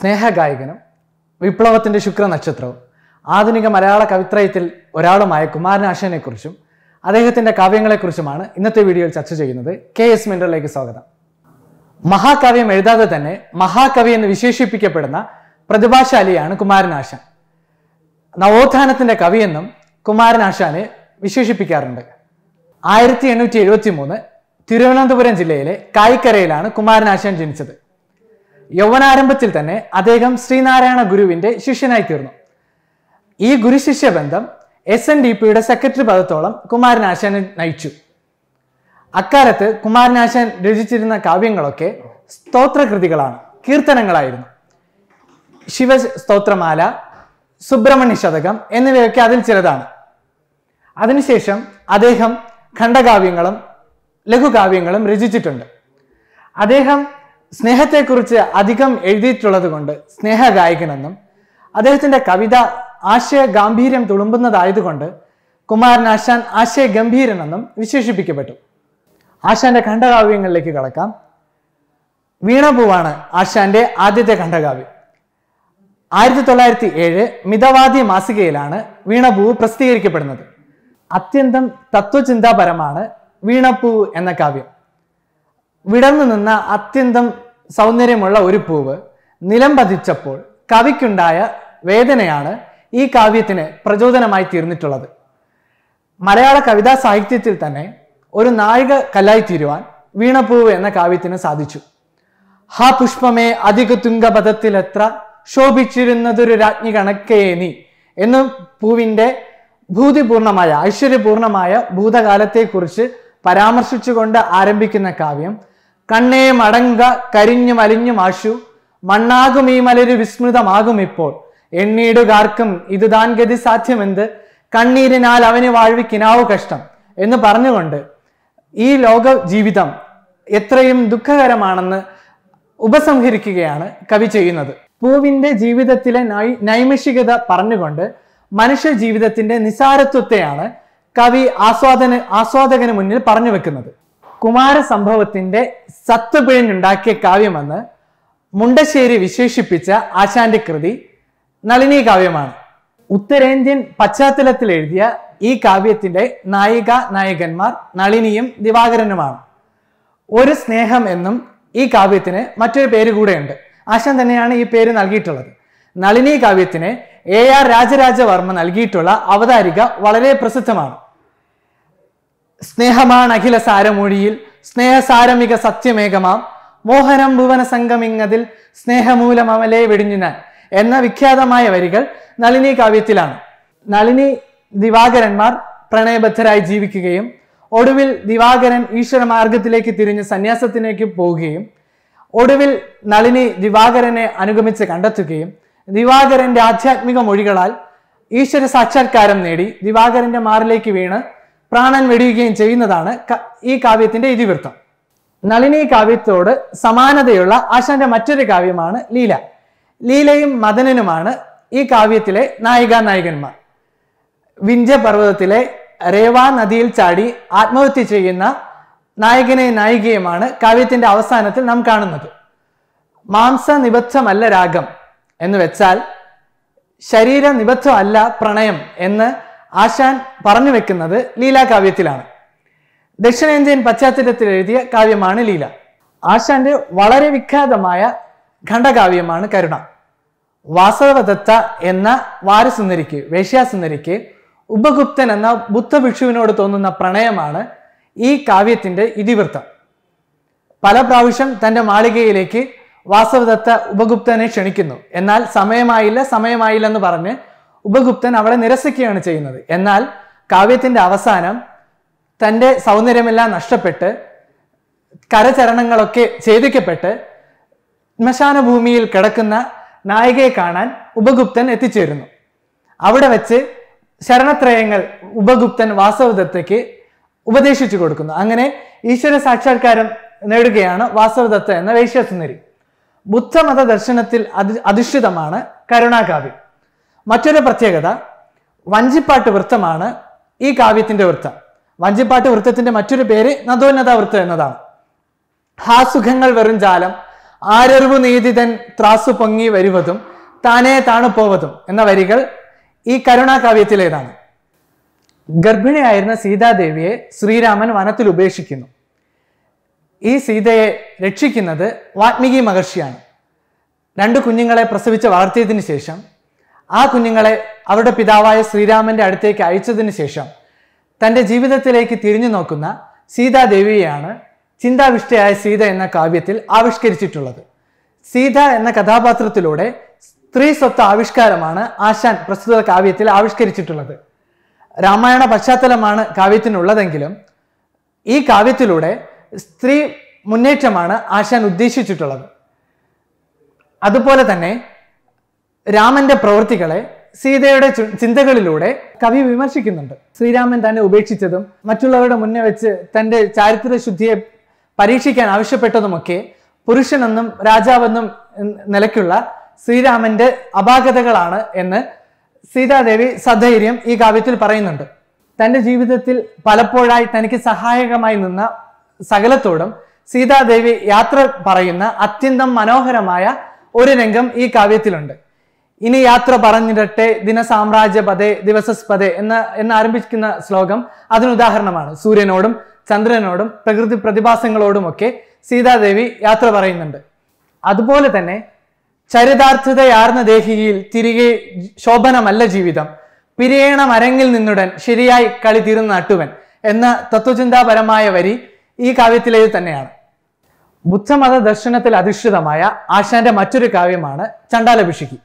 സ്നേഹഗായകനും വിപ്ലവത്തിൻ്റെ ശുക്ര നക്ഷത്രവും ആധുനിക മലയാള കവിത്രയത്തിൽ ഒരാളുമായ കുമാരനാശനെക്കുറിച്ചും അദ്ദേഹത്തിൻ്റെ കാവ്യങ്ങളെക്കുറിച്ചുമാണ് ഇന്നത്തെ വീഡിയോയിൽ ചർച്ച ചെയ്യുന്നത് കെ എസ് മിൻഡലിലേക്ക് സ്വാഗതം മഹാകാവ്യം എഴുതാതെ തന്നെ മഹാകവി എന്ന് വിശേഷിപ്പിക്കപ്പെടുന്ന പ്രതിഭാശാലിയാണ് കുമാരനാശൻ നവോത്ഥാനത്തിൻ്റെ കവിയെന്നും കുമാരനാശാനെ വിശേഷിപ്പിക്കാറുണ്ട് ആയിരത്തി എണ്ണൂറ്റി എഴുപത്തി മൂന്ന് തിരുവനന്തപുരം ജില്ലയിലെ കായ്ക്കരയിലാണ് കുമാരനാശാൻ ജനിച്ചത് യൗവനാരംഭത്തിൽ തന്നെ അദ്ദേഹം ശ്രീനാരായണ ഗുരുവിന്റെ ശിഷ്യനായി തീർന്നു ഈ ഗുരുശിഷ്യ ബന്ധം എസ് എൻ ഡി പിയുടെ സെക്രട്ടറി പദത്തോളം കുമാരനാശാനെ നയിച്ചു അക്കാലത്ത് കുമാരനാശാൻ രചിച്ചിരുന്ന കാവ്യങ്ങളൊക്കെ സ്തോത്രകൃതികളാണ് കീർത്തനങ്ങളായിരുന്നു ശിവ സ്തോത്രമാല സുബ്രഹ്മണ്യ ശതകം എന്നിവയൊക്കെ അതിൽ ചിലതാണ് അതിനുശേഷം അദ്ദേഹം ഖണ്ഡകാവ്യങ്ങളും ലഘുകാവ്യങ്ങളും രചിച്ചിട്ടുണ്ട് അദ്ദേഹം സ്നേഹത്തെക്കുറിച്ച് അധികം എഴുതിയിട്ടുള്ളത് കൊണ്ട് സ്നേഹഗായകനെന്നും അദ്ദേഹത്തിൻ്റെ കവിത ആശയ ഗാംഭീര്യം തുളുമ്പുന്നതായതുകൊണ്ട് ആശാൻ ആശയ ഗംഭീരനെന്നും വിശേഷിപ്പിക്കപ്പെട്ടു ആശാന്റെ ഖണ്ഡകാവ്യങ്ങളിലേക്ക് കടക്കാം വീണപൂവാണ് ആശാന്റെ ആദ്യത്തെ ഖണ്ഡകാവ്യം ആയിരത്തി തൊള്ളായിരത്തി ഏഴ് മിതവാദി മാസികയിലാണ് വീണപൂവ് പ്രസിദ്ധീകരിക്കപ്പെടുന്നത് അത്യന്തം തത്വചിന്താപരമാണ് വീണപ്പൂ എന്ന കാവ്യം വിടർന്നു നിന്ന അത്യന്തം സൗന്ദര്യമുള്ള ഒരു പൂവ് നിലം പതിച്ചപ്പോൾ കവിക്കുണ്ടായ വേദനയാണ് ഈ കാവ്യത്തിന് പ്രചോദനമായി തീർന്നിട്ടുള്ളത് മലയാള കവിതാ സാഹിത്യത്തിൽ തന്നെ ഒരു നായിക കല്ലായി തീരുവാൻ വീണപ്പൂവ് എന്ന കാവ്യത്തിന് സാധിച്ചു ഹാ പുഷ്പമേ അധിക എത്ര ശോഭിച്ചിരുന്നതൊരു രാജ്ഞി കണക്കേ നീ എന്ന് പൂവിൻ്റെ ഭൂതിപൂർണമായ ഐശ്വര്യപൂർണമായ ഭൂതകാലത്തെക്കുറിച്ച് പരാമർശിച്ചുകൊണ്ട് ആരംഭിക്കുന്ന കാവ്യം കണ്ണേ മടങ്ക കരിഞ്ഞു മലിഞ്ഞു മാഷു മണ്ണാകും ഈ മലര് വിസ്മൃതമാകും ഇപ്പോൾ എണ്ണീടുകാർക്കും ഇത് താൻ ഗതി സാധ്യമെന്ത് കണ്ണീരിനാൽ അവന് കിനാവു കഷ്ടം എന്ന് പറഞ്ഞുകൊണ്ട് ഈ ലോക ജീവിതം എത്രയും ദുഃഖകരമാണെന്ന് ഉപസംഹരിക്കുകയാണ് കവി ചെയ്യുന്നത് പൂവിന്റെ ജീവിതത്തിലെ നൈ നൈമിഷികത പറഞ്ഞുകൊണ്ട് മനുഷ്യ ജീവിതത്തിന്റെ നിസാരത്വത്തെയാണ് കവി ആസ്വാദന ആസ്വാദകന് മുന്നിൽ പറഞ്ഞു വെക്കുന്നത് കുമാരസംഭവത്തിന്റെ സത്വപിഴഞ്ഞുണ്ടാക്കിയ കാവ്യമെന്ന് മുണ്ടശ്ശേരി വിശേഷിപ്പിച്ച ആശാന്റെ കൃതി നളിനി കാവ്യമാണ് ഉത്തരേന്ത്യൻ പശ്ചാത്തലത്തിൽ എഴുതിയ ഈ കാവ്യത്തിന്റെ നായിക നായകന്മാർ നളിനിയും ദിവാകരനുമാണ് ഒരു സ്നേഹം എന്നും ഈ കാവ്യത്തിന് മറ്റൊരു പേര് കൂടെയുണ്ട് ആശാൻ തന്നെയാണ് ഈ പേര് നൽകിയിട്ടുള്ളത് നളിനി കാവ്യത്തിന് എ ആർ രാജരാജവർമ്മ നൽകിയിട്ടുള്ള അവതാരിക വളരെ പ്രസിദ്ധമാണ് സ്നേഹമാണ് അഖില സാരമൊഴിയിൽ സ്നേഹസാരമിക സത്യമേകമാം മോഹനം ഭുവന സംഗമിങ്ങതിൽ സ്നേഹമൂലം അമലേ വെടിഞ്ഞിനാൻ എന്ന വിഖ്യാതമായ വരികൾ നളിനി കാവ്യത്തിലാണ് നളിനി ദിവാകരന്മാർ പ്രണയബദ്ധരായി ജീവിക്കുകയും ഒടുവിൽ ദിവാകരൻ ഈശ്വര മാർഗത്തിലേക്ക് തിരിഞ്ഞ് സന്യാസത്തിലേക്ക് പോവുകയും ഒടുവിൽ നളിനി ദിവാകരനെ അനുഗമിച്ച് കണ്ടെത്തുകയും ദിവാകരന്റെ ആധ്യാത്മിക മൊഴികളാൽ ഈശ്വര സാക്ഷാത്കാരം നേടി ദിവാകരന്റെ മാറിലേക്ക് വീണ് പ്രാണൻ വെടിയുകയും ചെയ്യുന്നതാണ് ഈ കാവ്യത്തിന്റെ ഇതിവൃത്തം നളിനി കാവ്യത്തോട് സമാനതയുള്ള ആശാന്റെ മറ്റൊരു കാവ്യമാണ് ലീല ലീലയും മദനനുമാണ് ഈ കാവ്യത്തിലെ നായികാ നായകന്മാർ വിഞ്ച പർവ്വതത്തിലെ രേവാ നദിയിൽ ചാടി ആത്മഹത്യ ചെയ്യുന്ന നായകനെ നായികയുമാണ് കാവ്യത്തിന്റെ അവസാനത്തിൽ നാം കാണുന്നത് മാംസ നിബദ്ധമല്ല രാഗം എന്ന് വെച്ചാൽ ശരീര നിബദ്ധമല്ല പ്രണയം എന്ന് ആശാൻ പറഞ്ഞു വെക്കുന്നത് കാവ്യത്തിലാണ് ദക്ഷിണേന്ത്യൻ പശ്ചാത്തലത്തിൽ എഴുതിയ കാവ്യമാണ് ലീല ആശാന്റെ വളരെ വിഖ്യാതമായ ഖണ്ഡകാവ്യമാണ് കരുണ വാസവദത്ത എന്ന വാരസുന്ദരിക്ക് വേഷ്യാസുന്ദരിക്ക് ഉപഗുപ്തൻ എന്ന ബുദ്ധഭിക്ഷുവിനോട് തോന്നുന്ന പ്രണയമാണ് ഈ കാവ്യത്തിന്റെ ഇതിവൃത്തം പല പ്രാവശ്യം തന്റെ മാളികയിലേക്ക് വാസവദത്ത ഉപഗുപ്തനെ ക്ഷണിക്കുന്നു എന്നാൽ സമയമായില്ല സമയമായില്ലെന്ന് പറഞ്ഞ് ഉപഗുപ്തൻ അവളെ നിരസിക്കുകയാണ് ചെയ്യുന്നത് എന്നാൽ കാവ്യത്തിന്റെ അവസാനം തൻ്റെ സൗന്ദര്യമെല്ലാം നഷ്ടപ്പെട്ട് കരചരണങ്ങളൊക്കെ ഛേദിക്കപ്പെട്ട് ശ്മശാനഭൂമിയിൽ കിടക്കുന്ന നായികയെ കാണാൻ ഉപഗുപ്തൻ എത്തിച്ചേരുന്നു അവിടെ വെച്ച് ശരണത്രയങ്ങൾ ഉപഗുപ്തൻ വാസവദത്തയ്ക്ക് ഉപദേശിച്ചു കൊടുക്കുന്നു അങ്ങനെ ഈശ്വര സാക്ഷാത്കാരം നേടുകയാണ് വാസവദത്ത എന്ന വൈശ്യസുന്ദരി ബുദ്ധമത ദർശനത്തിൽ അധിഷ്ഠിതമാണ് കരുണാകാവ്യം മറ്റൊരു പ്രത്യേകത വഞ്ചിപ്പാട്ട് വൃത്തമാണ് ഈ കാവ്യത്തിന്റെ വൃത്തം വഞ്ചിപ്പാട്ട് വൃത്തത്തിന്റെ മറ്റൊരു പേര് നദോന്നത വൃത്തം എന്നതാണ് ഹാസുഖങ്ങൾ വെറും ജാലം ആരറിവു നീതിതൻ ത്രാസു പൊങ്ങി വരുവതും താനേ പോവതും എന്ന വരികൾ ഈ കരുണാകാവ്യത്തിലേതാണ് ഗർഭിണിയായിരുന്ന സീതാദേവിയെ ശ്രീരാമൻ വനത്തിൽ ഉപേക്ഷിക്കുന്നു ഈ സീതയെ രക്ഷിക്കുന്നത് വാത്മീകി മഹർഷിയാണ് രണ്ട് കുഞ്ഞുങ്ങളെ പ്രസവിച്ച് വളർത്തിയതിനു ശേഷം ആ കുഞ്ഞുങ്ങളെ അവരുടെ പിതാവായ ശ്രീരാമന്റെ അടുത്തേക്ക് അയച്ചതിന് ശേഷം തൻ്റെ ജീവിതത്തിലേക്ക് തിരിഞ്ഞു നോക്കുന്ന സീതാദേവിയെയാണ് ചിന്താവിഷ്ടയായ സീത എന്ന കാവ്യത്തിൽ ആവിഷ്കരിച്ചിട്ടുള്ളത് സീത എന്ന കഥാപാത്രത്തിലൂടെ സ്ത്രീ സ്വത്ത് ആവിഷ്കാരമാണ് ആശാൻ പ്രസ്തുത കാവ്യത്തിൽ ആവിഷ്കരിച്ചിട്ടുള്ളത് രാമായണ പശ്ചാത്തലമാണ് കാവ്യത്തിനുള്ളതെങ്കിലും ഈ കാവ്യത്തിലൂടെ സ്ത്രീ മുന്നേറ്റമാണ് ആശാൻ ഉദ്ദേശിച്ചിട്ടുള്ളത് അതുപോലെ തന്നെ രാമന്റെ പ്രവൃത്തികളെ സീതയുടെ ചിന്തകളിലൂടെ കവി വിമർശിക്കുന്നുണ്ട് ശ്രീരാമൻ തന്നെ ഉപേക്ഷിച്ചതും മറ്റുള്ളവരുടെ മുന്നേ വെച്ച് തന്റെ ചാരിത്ര ശുദ്ധിയെ പരീക്ഷിക്കാൻ ആവശ്യപ്പെട്ടതുമൊക്കെ പുരുഷനെന്നും രാജാവെന്നും നിലയ്ക്കുള്ള ശ്രീരാമന്റെ അപാകതകളാണ് എന്ന് സീതാദേവി സധൈര്യം ഈ കാവ്യത്തിൽ പറയുന്നുണ്ട് തന്റെ ജീവിതത്തിൽ പലപ്പോഴായി തനിക്ക് സഹായകമായി നിന്ന സകലത്തോടും സീതാദേവി യാത്ര പറയുന്ന അത്യന്തം മനോഹരമായ ഒരു രംഗം ഈ കാവ്യത്തിലുണ്ട് ഇനി യാത്ര പറഞ്ഞിടട്ടെ ദിനസാമ്രാജ്യപതേ ദിവസസ്പതേ എന്ന ആരംഭിക്കുന്ന ശ്ലോകം അതിനുദാഹരണമാണ് സൂര്യനോടും ചന്ദ്രനോടും പ്രകൃതി പ്രതിഭാസങ്ങളോടും ഒക്കെ സീതാദേവി യാത്ര പറയുന്നുണ്ട് അതുപോലെ തന്നെ ചരിതാർത്ഥതയാർന്ന ദേഹിയിൽ തിരികെ ശോഭനമല്ല ജീവിതം പിരിയേണ മരങ്ങിൽ നിന്നുടൻ ശരിയായി കളി തീർന്ന നട്ടുവൻ എന്ന തത്വചിന്താപരമായ വരി ഈ കാവ്യത്തിലേത് തന്നെയാണ് ബുദ്ധമത ദർശനത്തിൽ അധിഷ്ഠിതമായ ആശാന്റെ മറ്റൊരു കാവ്യമാണ് ചണ്ടാലഭിഷിക്ക്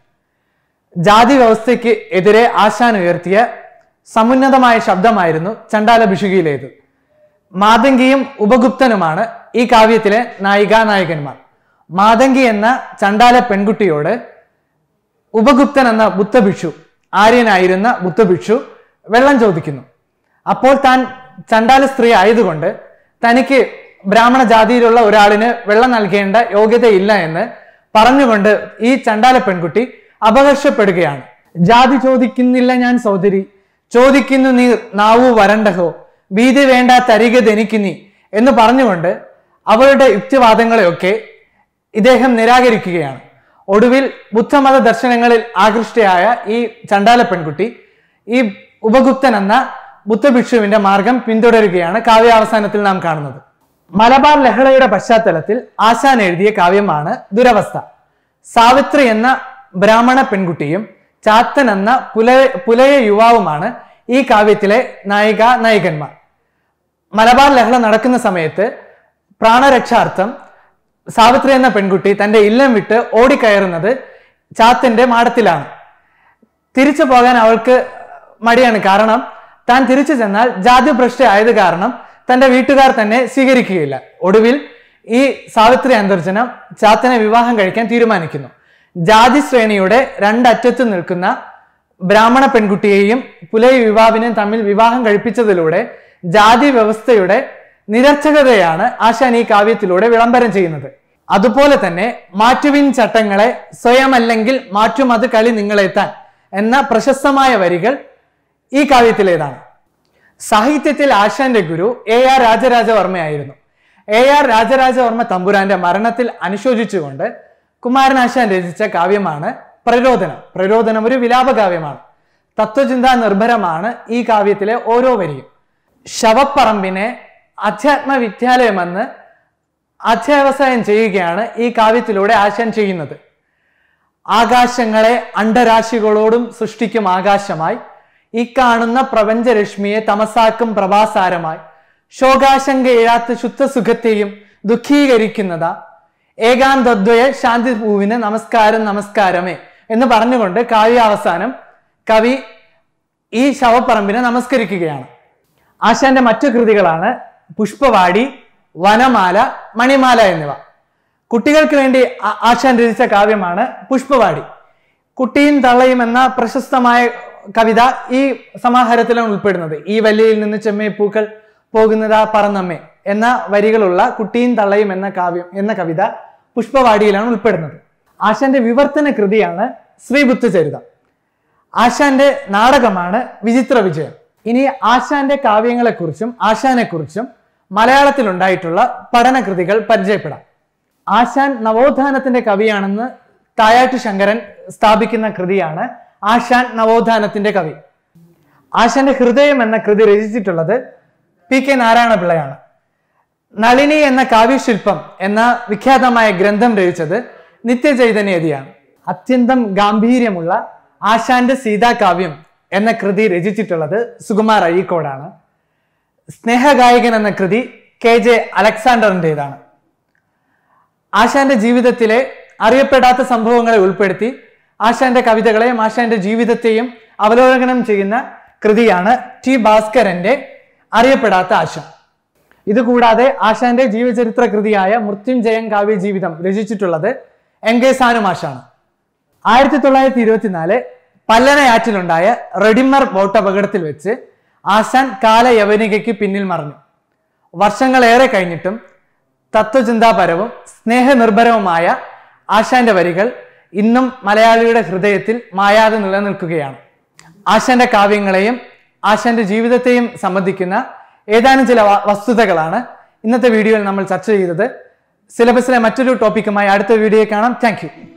ജാതി വ്യവസ്ഥയ്ക്ക് എതിരെ ആശാൻ ഉയർത്തിയ സമുന്നതമായ ശബ്ദമായിരുന്നു ചണ്ടാല ബിഷുകിയിലേത് മാതങ്കിയും ഉപഗുപ്തനുമാണ് ഈ കാവ്യത്തിലെ നായികാ നായകന്മാർ മാതങ്കി എന്ന ചണ്ടാല പെൺകുട്ടിയോട് ഉപഗുപ്തൻ എന്ന ബുദ്ധഭിക്ഷു ആര്യനായിരുന്ന ബുദ്ധഭിക്ഷു വെള്ളം ചോദിക്കുന്നു അപ്പോൾ താൻ ചണ്ടാല സ്ത്രീ ആയതുകൊണ്ട് തനിക്ക് ബ്രാഹ്മണ ജാതിയിലുള്ള ഒരാളിന് വെള്ളം നൽകേണ്ട യോഗ്യതയില്ല എന്ന് പറഞ്ഞുകൊണ്ട് ഈ ചണ്ടാല പെൺകുട്ടി അപകർഷപ്പെടുകയാണ് ജാതി ചോദിക്കുന്നില്ല ഞാൻ സൗദരി ചോദിക്കുന്നു നീ നാവു വരണ്ടഹോ ഭീതി വേണ്ട തരികതെനിക്ക് നീ എന്ന് പറഞ്ഞുകൊണ്ട് അവരുടെ യുക്തിവാദങ്ങളെയൊക്കെ ഇദ്ദേഹം നിരാകരിക്കുകയാണ് ഒടുവിൽ ബുദ്ധമത ദർശനങ്ങളിൽ ആകൃഷ്ടയായ ഈ ചണ്ടാല പെൺകുട്ടി ഈ ഉപഗുപ്തൻ എന്ന ബുദ്ധഭിക്ഷുവിന്റെ മാർഗം പിന്തുടരുകയാണ് കാവ്യാവസാനത്തിൽ നാം കാണുന്നത് മലബാർ ലഹളയുടെ പശ്ചാത്തലത്തിൽ ആശാൻ എഴുതിയ കാവ്യമാണ് ദുരവസ്ഥ സാവിത്രി എന്ന ബ്രാഹ്മണ പെൺകുട്ടിയും ചാത്തൻ എന്ന പുലയ പുലയ യുവാവുമാണ് ഈ കാവ്യത്തിലെ നായിക നായികന്മാർ മലബാർ ലഹള നടക്കുന്ന സമയത്ത് പ്രാണരക്ഷാർത്ഥം സാവിത്രി എന്ന പെൺകുട്ടി തന്റെ ഇല്ലം വിട്ട് ഓടിക്കയറുന്നത് ചാത്തന്റെ മാടത്തിലാണ് തിരിച്ചു പോകാൻ അവൾക്ക് മടിയാണ് കാരണം താൻ തിരിച്ചു ചെന്നാൽ ഭ്രഷ്ട ആയത് കാരണം തന്റെ വീട്ടുകാർ തന്നെ സ്വീകരിക്കുകയില്ല ഒടുവിൽ ഈ സാവിത്രി അന്തർജനം ചാത്തനെ വിവാഹം കഴിക്കാൻ തീരുമാനിക്കുന്നു ജാതി ശ്രേണിയുടെ രണ്ടറ്റത്ത് നിൽക്കുന്ന ബ്രാഹ്മണ പെൺകുട്ടിയെയും പുലയ യുവാവിനെയും തമ്മിൽ വിവാഹം കഴിപ്പിച്ചതിലൂടെ ജാതി വ്യവസ്ഥയുടെ നിരർച്ചകതയാണ് ആശാൻ ഈ കാവ്യത്തിലൂടെ വിളംബരം ചെയ്യുന്നത് അതുപോലെ തന്നെ മാറ്റുവിൻ ചട്ടങ്ങളെ സ്വയമല്ലെങ്കിൽ മാറ്റും അത് കളി നിങ്ങളെത്താൻ എന്ന പ്രശസ്തമായ വരികൾ ഈ കാവ്യത്തിലേതാണ് സാഹിത്യത്തിൽ ആശാന്റെ ഗുരു എ ആർ രാജരാജവർമ്മയായിരുന്നു എ ആർ രാജരാജവർമ്മ തമ്പുരാന്റെ മരണത്തിൽ അനുശോചിച്ചുകൊണ്ട് കുമാരനാശാൻ രചിച്ച കാവ്യമാണ് പ്രരോധനം പ്രരോധനം ഒരു വിലാപകാവ്യമാണ് തത്വചിന്താ നിർഭരമാണ് ഈ കാവ്യത്തിലെ ഓരോ വരിയും ശവപ്പറമ്പിനെ അധ്യാത്മ വിദ്യാലയമെന്ന് ചെയ്യുകയാണ് ഈ കാവ്യത്തിലൂടെ ആശാൻ ചെയ്യുന്നത് ആകാശങ്ങളെ അണ്ടരാശികളോടും സൃഷ്ടിക്കും ആകാശമായി ഈ കാണുന്ന പ്രപഞ്ചരശ്മിയെ തമസാക്കും പ്രഭാസാരമായി ശോകാശങ്കയില്ലാത്ത ശുദ്ധസുഖത്തെയും ദുഃഖീകരിക്കുന്നതാ ഏകാന്തദ്വയ ശാന്തി പൂവിന് നമസ്കാരം നമസ്കാരമേ എന്ന് പറഞ്ഞുകൊണ്ട് കാവ്യാവസാനം അവസാനം കവി ഈ ശവപ്പറമ്പിനെ നമസ്കരിക്കുകയാണ് ആശാന്റെ മറ്റു കൃതികളാണ് പുഷ്പവാടി വനമാല മണിമാല എന്നിവ കുട്ടികൾക്ക് വേണ്ടി ആശാൻ രചിച്ച കാവ്യമാണ് പുഷ്പവാടി കുട്ടിയും തള്ളയും എന്ന പ്രശസ്തമായ കവിത ഈ സമാഹാരത്തിലാണ് ഉൾപ്പെടുന്നത് ഈ വല്ലിയിൽ നിന്ന് ചെമ്മേ പൂക്കൾ പോകുന്നതാ പറന്നമ്മേ എന്ന വരികളുള്ള കുട്ടിയും തള്ളയും എന്ന കാവ്യം എന്ന കവിത പുഷ്പവാടിയിലാണ് ഉൾപ്പെടുന്നത് ആശാന്റെ വിവർത്തന കൃതിയാണ് ശ്രീബുദ്ധചരിതം ആശാന്റെ നാടകമാണ് വിചിത്ര വിജയം ഇനി ആശാന്റെ കാവ്യങ്ങളെക്കുറിച്ചും ആശാനെക്കുറിച്ചും മലയാളത്തിലുണ്ടായിട്ടുള്ള പഠന കൃതികൾ പരിചയപ്പെടാം ആശാൻ നവോത്ഥാനത്തിന്റെ കവിയാണെന്ന് തായാട്ടു ശങ്കരൻ സ്ഥാപിക്കുന്ന കൃതിയാണ് ആശാൻ നവോത്ഥാനത്തിന്റെ കവി ആശാന്റെ ഹൃദയം എന്ന കൃതി രചിച്ചിട്ടുള്ളത് പി കെ നാരായണപിള്ളയാണ് നളിനി എന്ന കാവ്യശില്പം എന്ന വിഖ്യാതമായ ഗ്രന്ഥം രചിച്ചത് നിത്യചൈതന്യതിയാണ് അത്യന്തം ഗാംഭീര്യമുള്ള ആശാന്റെ സീതാകാവ്യം എന്ന കൃതി രചിച്ചിട്ടുള്ളത് സുകുമാർ അഴീക്കോടാണ് സ്നേഹഗായകൻ എന്ന കൃതി കെ ജെ അലക്സാണ്ടറിൻ്റെതാണ് ആശാന്റെ ജീവിതത്തിലെ അറിയപ്പെടാത്ത സംഭവങ്ങളെ ഉൾപ്പെടുത്തി ആശാന്റെ കവിതകളെയും ആശാന്റെ ജീവിതത്തെയും അവലോകനം ചെയ്യുന്ന കൃതിയാണ് ടി ഭാസ്കരന്റെ അറിയപ്പെടാത്ത ആശം ഇതുകൂടാതെ ആശാന്റെ ജീവചരിത്ര കൃതിയായ മൃത്യുഞ്ജയം കാവ്യജീവിതം രചിച്ചിട്ടുള്ളത് എം കെ സാനുമാഷാണ് ആയിരത്തി തൊള്ളായിരത്തി ഇരുപത്തിനാല് പല്ലനയാറ്റിലുണ്ടായ റെഡിമർ ബോട്ട് അപകടത്തിൽ വെച്ച് ആശാൻ കാലയവനികയ്ക്ക് പിന്നിൽ മറഞ്ഞു വർഷങ്ങളേറെ കഴിഞ്ഞിട്ടും തത്വചിന്താപരവും സ്നേഹനിർഭരവുമായ ആശാന്റെ വരികൾ ഇന്നും മലയാളിയുടെ ഹൃദയത്തിൽ മായാതെ നിലനിൽക്കുകയാണ് ആശാന്റെ കാവ്യങ്ങളെയും ആശാന്റെ ജീവിതത്തെയും സംബന്ധിക്കുന്ന ഏതാനും ചില വസ്തുതകളാണ് ഇന്നത്തെ വീഡിയോയിൽ നമ്മൾ ചർച്ച ചെയ്തത് സിലബസിലെ മറ്റൊരു ടോപ്പിക്കുമായി അടുത്ത വീഡിയോ കാണാം താങ്ക്